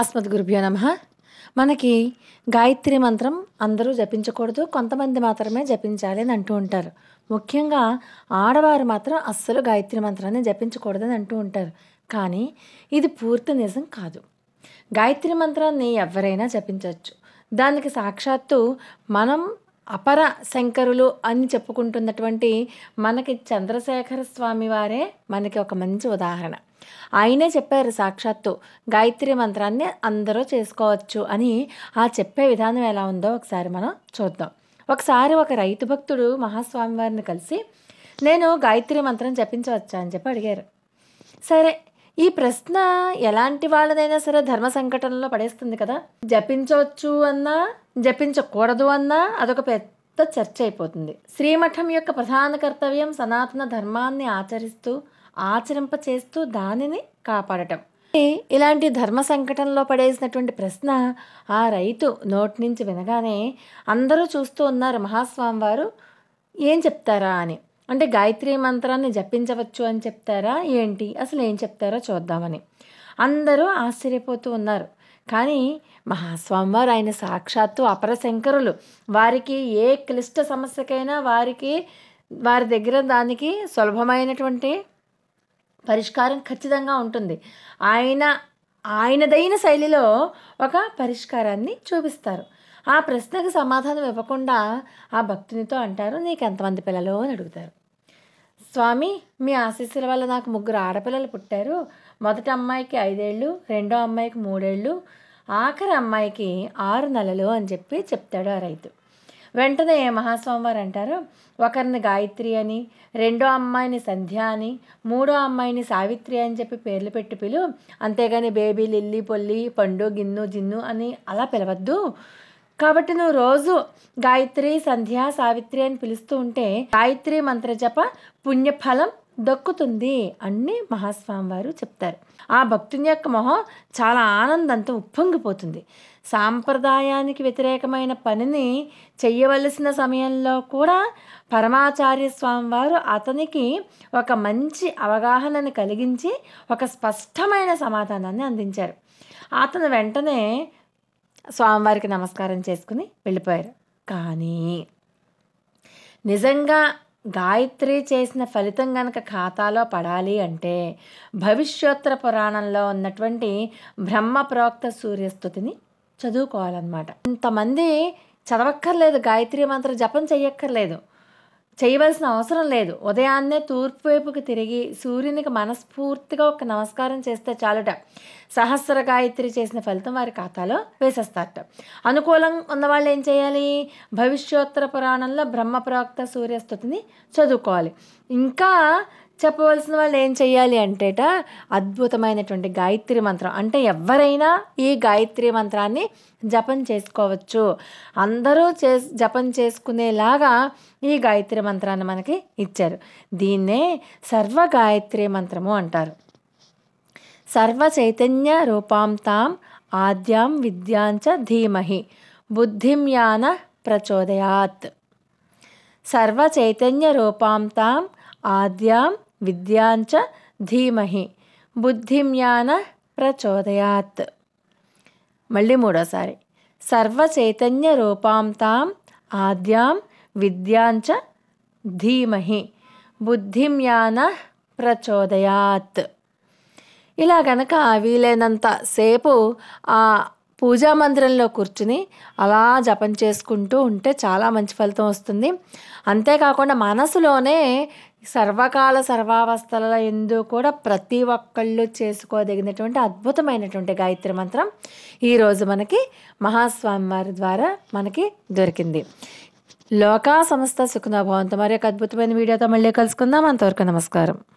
అస్మద్ గురుభ్యో నమ మనకి గాయత్రి మంత్రం అందరూ జపించకూడదు కొంతమంది మాత్రమే జపించాలి అని అంటూ ఉంటారు ముఖ్యంగా ఆడవారు మాత్రం అస్సలు గాయత్రి మంత్రాన్ని జపించకూడదని అంటూ ఉంటారు కానీ ఇది పూర్తి నిజం కాదు గాయత్రి మంత్రాన్ని ఎవరైనా జపించవచ్చు దానికి సాక్షాత్తు మనం అపర శంకరులు అని చెప్పుకుంటున్నటువంటి మనకి చంద్రశేఖర స్వామి వారే మనకి ఒక మంచి ఉదాహరణ ఆయనే చెప్పారు సాక్షాత్తు గాయత్రి మంత్రాన్ని అందరూ చేసుకోవచ్చు అని ఆ చెప్పే విధానం ఎలా ఉందో ఒకసారి మనం చూద్దాం ఒకసారి ఒక రైతు భక్తుడు మహాస్వామి వారిని కలిసి నేను గాయత్రి మంత్రం జపించవచ్చా అని చెప్పి అడిగారు సరే ఈ ప్రశ్న ఎలాంటి వాళ్ళదైనా సరే ధర్మ సంఘటనలో పడేస్తుంది కదా జపించవచ్చు అన్నా జపించకూడదు అన్నా అదొక పెద్ద చర్చ అయిపోతుంది శ్రీమఠం యొక్క ప్రధాన కర్తవ్యం సనాతన ధర్మాన్ని ఆచరిస్తూ ఆచరింప చేస్తూ దానిని కాపాడటం ఇలాంటి ధర్మ సంకటంలో పడేసినటువంటి ప్రశ్న ఆ రైతు నోటి నుంచి వినగానే అందరూ చూస్తూ ఉన్నారు మహాస్వామి వారు ఏం చెప్తారా అని అంటే గాయత్రి మంత్రాన్ని జపించవచ్చు అని చెప్తారా ఏంటి అసలు ఏం చెప్తారో చూద్దామని అందరూ ఆశ్చర్యపోతూ ఉన్నారు కానీ మహాస్వామివారు ఆయన సాక్షాత్తు అపరశంకరులు వారికి ఏ క్లిష్ట సమస్యకైనా వారికి వారి దగ్గర దానికి సులభమైనటువంటి పరిష్కారం ఖచ్చితంగా ఉంటుంది ఆయన ఆయనదైన శైలిలో ఒక పరిష్కారాన్ని చూపిస్తారు ఆ ప్రశ్నకు సమాధానం ఇవ్వకుండా ఆ భక్తునితో అంటారు నీకు ఎంతమంది పిల్లలు అని అడుగుతారు స్వామి మీ ఆశీస్సుల వల్ల నాకు ముగ్గురు ఆడపిల్లలు పుట్టారు మొదటి అమ్మాయికి ఐదేళ్ళు రెండో అమ్మాయికి మూడేళ్ళు ఆఖరి అమ్మాయికి ఆరు నెలలు అని చెప్పి చెప్తాడు ఆ రైతు వెంటనే వారు అంటారు ఒకరిని గాయత్రి అని రెండో అమ్మాయిని సంధ్య అని మూడో అమ్మాయిని సావిత్రి అని చెప్పి పేర్లు పెట్టి పిలు అంతేగాని బేబీ లిల్లి పొల్లి పండు గిన్ను జిన్ను అని అలా పిలవద్దు కాబట్టి నువ్వు రోజు గాయత్రి సంధ్య సావిత్రి అని పిలుస్తూ ఉంటే గాయత్రి మంత్రజప పుణ్యఫలం దక్కుతుంది అన్ని మహాస్వామి వారు చెప్తారు ఆ భక్తుని యొక్క మొహం చాలా ఆనందంతో ఉప్పొంగిపోతుంది సాంప్రదాయానికి వ్యతిరేకమైన పనిని చేయవలసిన సమయంలో కూడా పరమాచార్య స్వామి వారు అతనికి ఒక మంచి అవగాహనను కలిగించి ఒక స్పష్టమైన సమాధానాన్ని అందించారు అతను వెంటనే స్వామివారికి నమస్కారం చేసుకుని వెళ్ళిపోయారు కానీ నిజంగా గాయత్రి చేసిన ఫలితం గనక ఖాతాలో పడాలి అంటే భవిష్యోత్తర పురాణంలో ఉన్నటువంటి బ్రహ్మ ప్రోక్త సూర్యస్థుతిని చదువుకోవాలన్నమాట ఇంతమంది చదవక్కర్లేదు గాయత్రి మంత్ర జపం చెయ్యక్కర్లేదు చేయవలసిన అవసరం లేదు ఉదయాన్నే తూర్పు వైపుకు తిరిగి సూర్యునికి మనస్ఫూర్తిగా ఒక నమస్కారం చేస్తే చాలుట సహస్ర గాయత్రి చేసిన ఫలితం వారి ఖాతాలో వేసేస్తారట అనుకూలం ఉన్నవాళ్ళు ఏం చేయాలి భవిష్యోత్తర పురాణంలో బ్రహ్మ ప్రవక్త సూర్యస్థుతిని చదువుకోవాలి ఇంకా చెప్పవలసిన వాళ్ళు ఏం చేయాలి అంటేట అద్భుతమైనటువంటి గాయత్రి మంత్రం అంటే ఎవరైనా ఈ గాయత్రి మంత్రాన్ని జపం చేసుకోవచ్చు అందరూ చే జపం చేసుకునేలాగా ఈ గాయత్రి మంత్రాన్ని మనకి ఇచ్చారు దీన్నే సర్వ గాయత్రి మంత్రము అంటారు సర్వ చైతన్య రూపాంతాం ఆద్యాం విద్యాంచ ధీమహి బుద్ధిమ్యాన ప్రచోదయాత్ సర్వ చైతన్య రూపాంతాం ఆద్యాం విద్యాంచ ధీమహి బుద్ధిమ్యాన ప్రచోదయాత్ మళ్ళీ మూడోసారి సర్వచైతన్య రూపాంతాం ఆద్యాం విద్యాంచ ధీమహి బుద్ధిమ్యాన ప్రచోదయాత్ ఇలా గనక వీలైనంత సేపు ఆ పూజా మందిరంలో కూర్చుని అలా జపం చేసుకుంటూ ఉంటే చాలా మంచి ఫలితం వస్తుంది అంతేకాకుండా మనసులోనే సర్వకాల సర్వావస్థల ఎందు కూడా ప్రతి ఒక్కళ్ళు చేసుకోదగినటువంటి అద్భుతమైనటువంటి గాయత్రి మంత్రం ఈరోజు మనకి మహాస్వామి వారి ద్వారా మనకి దొరికింది లోకా సంస్థ సుఖనాభవంతో మరి ఒక అద్భుతమైన వీడియోతో మళ్ళీ కలుసుకుందాం అంతవరకు నమస్కారం